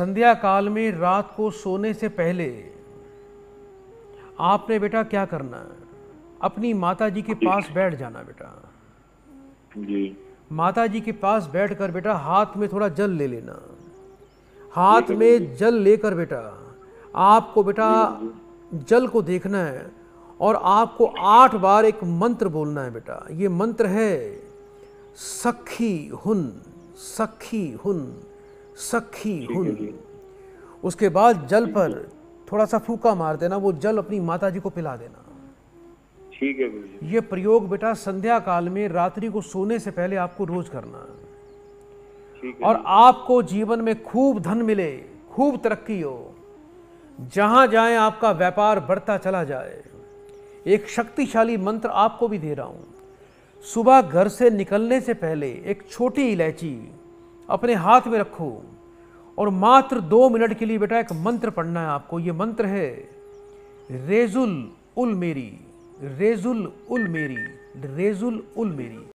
संध्या काल में रात को सोने से पहले आपने बेटा क्या करना है अपनी माता जी के पास बैठ जाना बेटा जी माता जी के पास बैठकर बेटा हाथ में थोड़ा जल ले लेना हाथ में जल लेकर बेटा आपको बेटा जल को देखना है और आपको आठ बार एक मंत्र बोलना है बेटा ये मंत्र है सखी हुन सखी हुन सखी हुन उसके बाद जल पर थोड़ा सा फूका मार देना वो जल अपनी माता जी को पिला देना ठीक है ये प्रयोग बेटा संध्या काल में रात्रि को सोने से पहले आपको रोज करना और आपको जीवन में खूब धन मिले खूब तरक्की हो जहां जाए आपका व्यापार बढ़ता चला जाए एक शक्तिशाली मंत्र आपको भी दे रहा हूं सुबह घर से निकलने से पहले एक छोटी इलायची अपने हाथ में रखो और मात्र दो मिनट के लिए बेटा एक मंत्र पढ़ना है आपको ये मंत्र है रेजुल उल मेरी रेजुल उल मेरी रेजुल उल मेरी